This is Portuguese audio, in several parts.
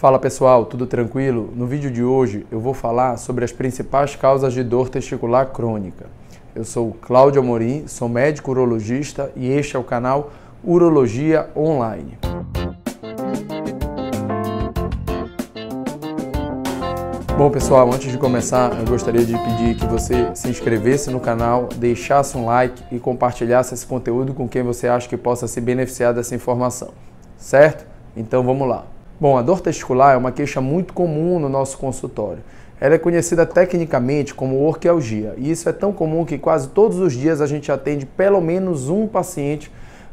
Fala pessoal, tudo tranquilo? No vídeo de hoje eu vou falar sobre as principais causas de dor testicular crônica. Eu sou Cláudio Amorim, sou médico urologista e este é o canal Urologia Online. Bom, pessoal, antes de começar, eu gostaria de pedir que você se inscrevesse no canal, deixasse um like e compartilhasse esse conteúdo com quem você acha que possa se beneficiar dessa informação, certo? Então vamos lá. Bom, a dor testicular é uma queixa muito comum no nosso consultório. Ela é conhecida tecnicamente como orquialgia, e isso é tão comum que quase todos os dias a gente atende pelo menos um paciente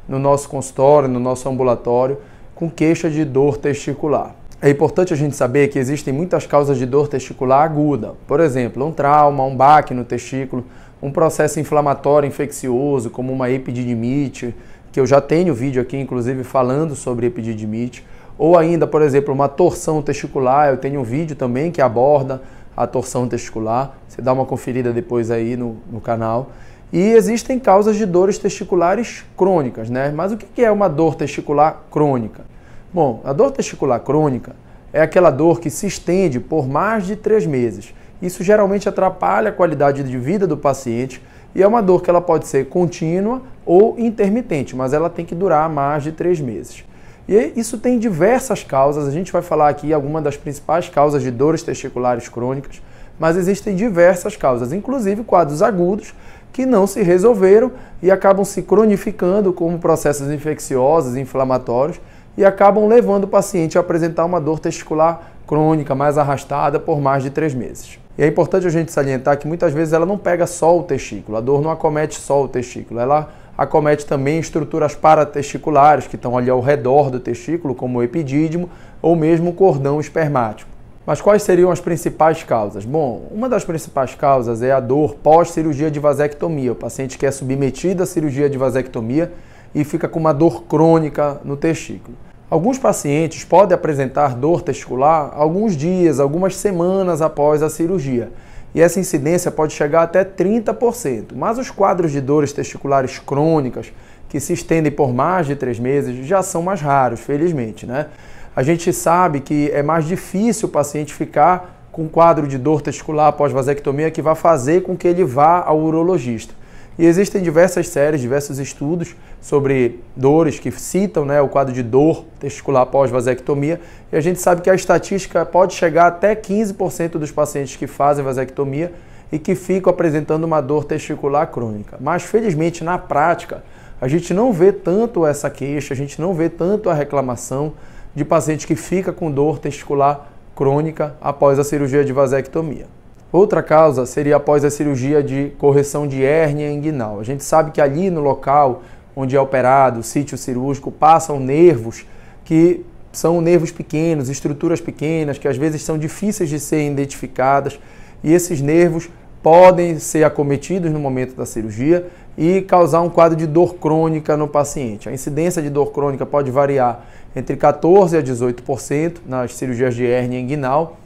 no nosso consultório, no nosso ambulatório, com queixa de dor testicular. É importante a gente saber que existem muitas causas de dor testicular aguda, por exemplo, um trauma, um baque no testículo, um processo inflamatório infeccioso, como uma epididimite, que eu já tenho vídeo aqui, inclusive, falando sobre epididimite, ou ainda, por exemplo, uma torção testicular, eu tenho um vídeo também que aborda a torção testicular, você dá uma conferida depois aí no, no canal. E existem causas de dores testiculares crônicas, né? Mas o que é uma dor testicular crônica? Bom, a dor testicular crônica é aquela dor que se estende por mais de três meses. Isso geralmente atrapalha a qualidade de vida do paciente e é uma dor que ela pode ser contínua ou intermitente, mas ela tem que durar mais de três meses. E isso tem diversas causas, a gente vai falar aqui alguma das principais causas de dores testiculares crônicas, mas existem diversas causas, inclusive quadros agudos que não se resolveram e acabam se cronificando como processos infecciosos e inflamatórios e acabam levando o paciente a apresentar uma dor testicular crônica mais arrastada por mais de três meses. E é importante a gente salientar que muitas vezes ela não pega só o testículo, a dor não acomete só o testículo, ela acomete também estruturas paratesticulares, que estão ali ao redor do testículo, como o epidídimo ou mesmo o cordão espermático. Mas quais seriam as principais causas? Bom, uma das principais causas é a dor pós-cirurgia de vasectomia. O paciente que é submetido à cirurgia de vasectomia e fica com uma dor crônica no testículo. Alguns pacientes podem apresentar dor testicular alguns dias, algumas semanas após a cirurgia e essa incidência pode chegar até 30%. Mas os quadros de dores testiculares crônicas, que se estendem por mais de três meses, já são mais raros, felizmente. Né? A gente sabe que é mais difícil o paciente ficar com quadro de dor testicular após vasectomia que vai fazer com que ele vá ao urologista. E existem diversas séries, diversos estudos sobre dores que citam né, o quadro de dor testicular pós-vasectomia. E a gente sabe que a estatística pode chegar até 15% dos pacientes que fazem vasectomia e que ficam apresentando uma dor testicular crônica. Mas, felizmente, na prática, a gente não vê tanto essa queixa, a gente não vê tanto a reclamação de paciente que fica com dor testicular crônica após a cirurgia de vasectomia. Outra causa seria após a cirurgia de correção de hérnia inguinal. A gente sabe que ali no local onde é operado, o sítio cirúrgico, passam nervos que são nervos pequenos, estruturas pequenas, que às vezes são difíceis de serem identificadas, e esses nervos podem ser acometidos no momento da cirurgia e causar um quadro de dor crônica no paciente. A incidência de dor crônica pode variar entre 14 a 18% nas cirurgias de hérnia inguinal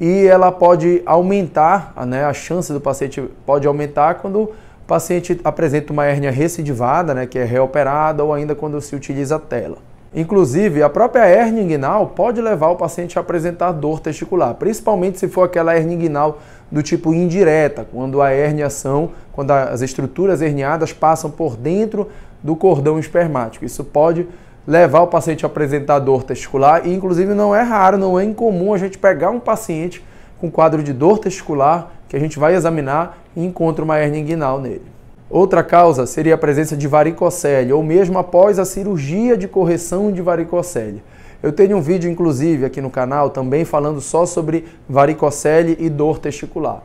e ela pode aumentar, né, a chance do paciente pode aumentar quando o paciente apresenta uma hérnia recidivada, né, que é reoperada, ou ainda quando se utiliza a tela. Inclusive, a própria hernia inguinal pode levar o paciente a apresentar dor testicular, principalmente se for aquela hernia inguinal do tipo indireta, quando a são quando as estruturas herniadas passam por dentro do cordão espermático. Isso pode levar o paciente a apresentar dor testicular e inclusive não é raro, não é incomum a gente pegar um paciente com quadro de dor testicular que a gente vai examinar e encontra uma hernia inguinal nele. Outra causa seria a presença de varicocele ou mesmo após a cirurgia de correção de varicocele. Eu tenho um vídeo inclusive aqui no canal também falando só sobre varicocele e dor testicular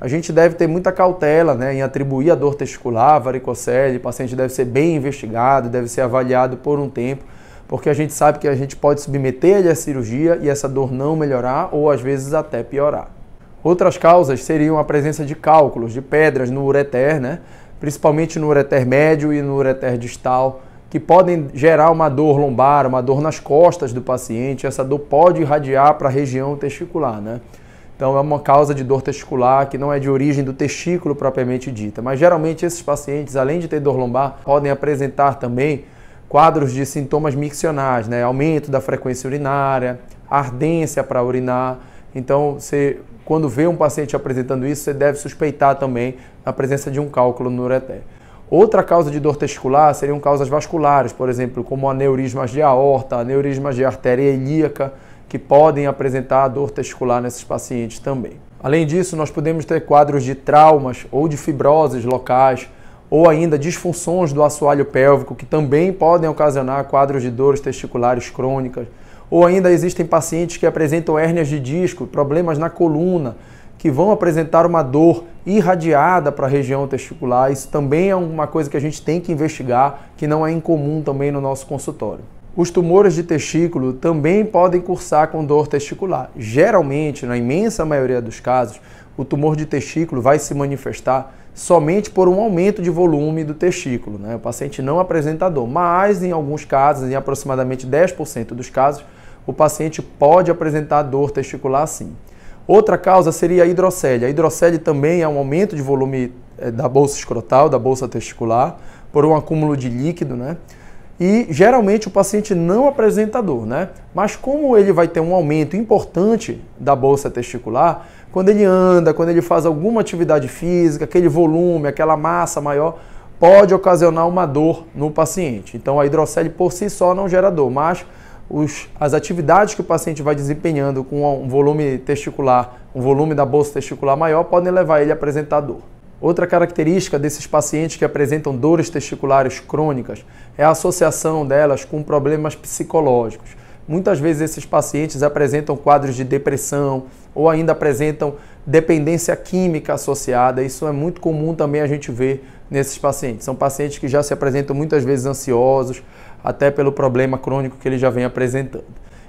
a gente deve ter muita cautela né, em atribuir a dor testicular, varicocele, o paciente deve ser bem investigado, deve ser avaliado por um tempo, porque a gente sabe que a gente pode submeter ele à cirurgia e essa dor não melhorar ou às vezes até piorar. Outras causas seriam a presença de cálculos, de pedras no ureter, né, principalmente no ureter médio e no ureter distal, que podem gerar uma dor lombar, uma dor nas costas do paciente, essa dor pode irradiar para a região testicular, né? Então, é uma causa de dor testicular que não é de origem do testículo propriamente dita. Mas geralmente esses pacientes, além de ter dor lombar, podem apresentar também quadros de sintomas miccionais, né? Aumento da frequência urinária, ardência para urinar. Então, você, quando vê um paciente apresentando isso, você deve suspeitar também a presença de um cálculo no ureter. Outra causa de dor testicular seriam causas vasculares, por exemplo, como aneurismas de aorta, aneurismas de artéria ilíaca que podem apresentar dor testicular nesses pacientes também. Além disso, nós podemos ter quadros de traumas ou de fibroses locais ou ainda disfunções do assoalho pélvico que também podem ocasionar quadros de dores testiculares crônicas, ou ainda existem pacientes que apresentam hérnias de disco, problemas na coluna, que vão apresentar uma dor irradiada para a região testicular. Isso também é uma coisa que a gente tem que investigar, que não é incomum também no nosso consultório. Os tumores de testículo também podem cursar com dor testicular. Geralmente, na imensa maioria dos casos, o tumor de testículo vai se manifestar somente por um aumento de volume do testículo. Né? O paciente não apresenta dor, mas em alguns casos, em aproximadamente 10% dos casos, o paciente pode apresentar dor testicular sim. Outra causa seria a hidrocele. A hidrocele também é um aumento de volume eh, da bolsa escrotal, da bolsa testicular, por um acúmulo de líquido, né? e geralmente o paciente não apresenta dor, né? Mas como ele vai ter um aumento importante da bolsa testicular, quando ele anda, quando ele faz alguma atividade física, aquele volume, aquela massa maior, pode ocasionar uma dor no paciente. Então a hidrocele por si só não gera dor, mas os, as atividades que o paciente vai desempenhando com um volume testicular, um volume da bolsa testicular maior, podem levar ele a apresentar dor. Outra característica desses pacientes que apresentam dores testiculares crônicas é a associação delas com problemas psicológicos. Muitas vezes esses pacientes apresentam quadros de depressão ou ainda apresentam dependência química associada. Isso é muito comum também a gente ver nesses pacientes. São pacientes que já se apresentam muitas vezes ansiosos, até pelo problema crônico que ele já vem apresentando.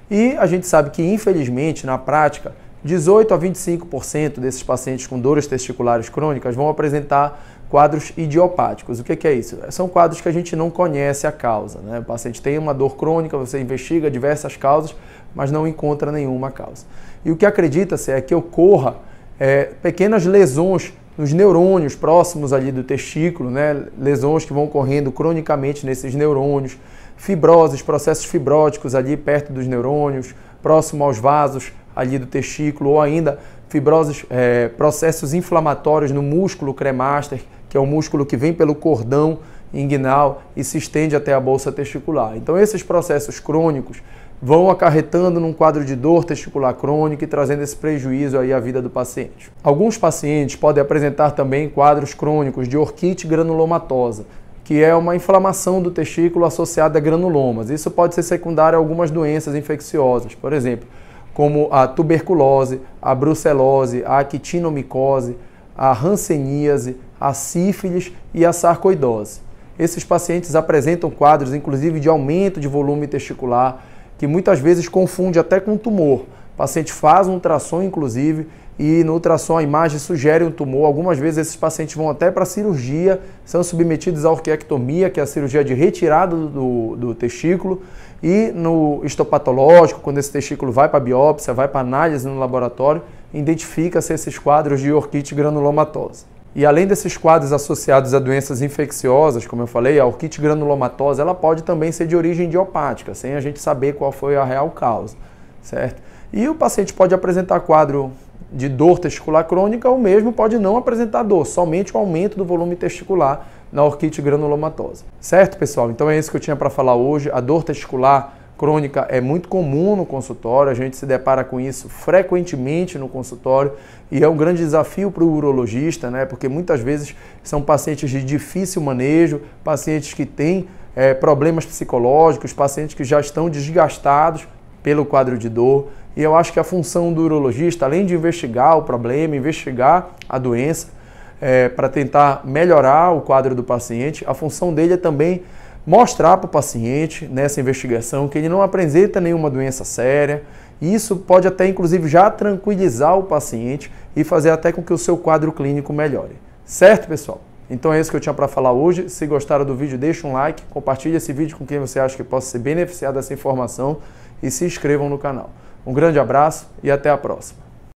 E a gente sabe que, infelizmente, na prática, 18 a 25% desses pacientes com dores testiculares crônicas vão apresentar quadros idiopáticos. O que, é isso? São quadros que a gente não conhece a causa. Né? O paciente tem uma dor crônica, você investiga diversas causas, mas não encontra nenhuma causa. E o que acredita-se é que ocorra é, pequenas lesões nos neurônios próximos ali do testículo, né? lesões que vão ocorrendo cronicamente nesses neurônios, fibroses, processos fibróticos ali perto dos neurônios, próximo aos vasos, ali do testículo ou ainda fibrosas, é, processos inflamatórios no músculo cremaster, que é o músculo que vem pelo cordão inguinal e se estende até a bolsa testicular. Então esses processos crônicos vão acarretando num quadro de dor testicular crônica e trazendo esse prejuízo aí à vida do paciente. Alguns pacientes podem apresentar também quadros crônicos de orquite granulomatosa, que é uma inflamação do testículo associada a granulomas. Isso pode ser secundário a algumas doenças infecciosas, por exemplo, como a tuberculose, a brucelose, a actinomicose, a ranceníase, a sífilis e a sarcoidose. Esses pacientes apresentam quadros, inclusive, de aumento de volume testicular, que muitas vezes confunde até com tumor. O paciente faz um ultrassom, inclusive, e no ultrassom a imagem sugere um tumor. Algumas vezes esses pacientes vão até para cirurgia, são submetidos à orquiectomia, que é a cirurgia de retirada do, do testículo, e no histopatológico, quando esse testículo vai para biópsia, vai para análise no laboratório, identifica-se esses quadros de orquite granulomatosa. E além desses quadros associados a doenças infecciosas, como eu falei, a orquite granulomatosa, ela pode também ser de origem idiopática, sem a gente saber qual foi a real causa, certo? E o paciente pode apresentar quadro de dor testicular crônica, o mesmo pode não apresentar dor, somente o aumento do volume testicular na orquite granulomatosa. Certo, pessoal? Então é isso que eu tinha para falar hoje. A dor testicular crônica é muito comum no consultório, a gente se depara com isso frequentemente no consultório e é um grande desafio para o urologista, né? Porque muitas vezes são pacientes de difícil manejo, pacientes que têm é, problemas psicológicos, pacientes que já estão desgastados pelo quadro de dor. E eu acho que a função do urologista, além de investigar o problema, investigar a doença, é, para tentar melhorar o quadro do paciente, a função dele é também mostrar para o paciente nessa investigação que ele não apresenta nenhuma doença séria. Isso pode até, inclusive, já tranquilizar o paciente e fazer até com que o seu quadro clínico melhore. Certo, pessoal? Então é isso que eu tinha para falar hoje. Se gostaram do vídeo, deixa um like, compartilhe esse vídeo com quem você acha que possa se beneficiar dessa informação e se inscrevam no canal. Um grande abraço e até a próxima.